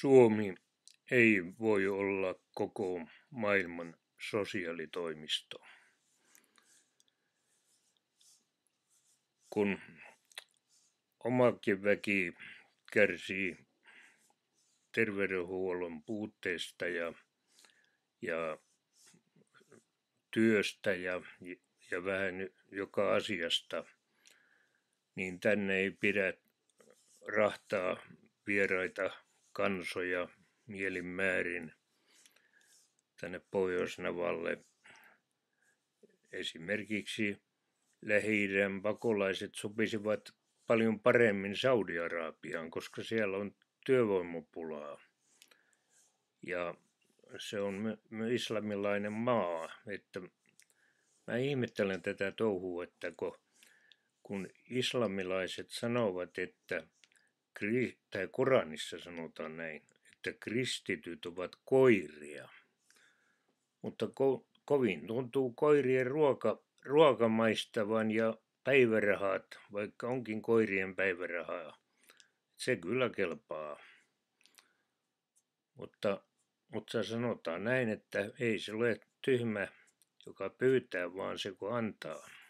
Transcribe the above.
Suomi ei voi olla koko maailman sosiaalitoimisto. Kun omakin väki kärsii terveydenhuollon puutteesta ja, ja työstä ja, ja vähän joka asiasta, niin tänne ei pidä rahtaa vieraita kansoja mielinmäärin tänne Pohjoisnavalle. Esimerkiksi lähi pakolaiset sopisivat paljon paremmin Saudi-Arabiaan, koska siellä on työvoimapulaa. Ja se on islamilainen maa, että mä ihmettelen tätä touhua, että kun islamilaiset sanovat, että – tai Koranissa sanotaan näin, että kristityt ovat koiria. Mutta ko, kovin tuntuu koirien ruoka, ruokamaistavan ja päivärahat, vaikka onkin koirien päivärahaa. Se kyllä kelpaa. Mutta, mutta sanotaan näin, että ei se ole tyhmä, joka pyytää, vaan se kun antaa.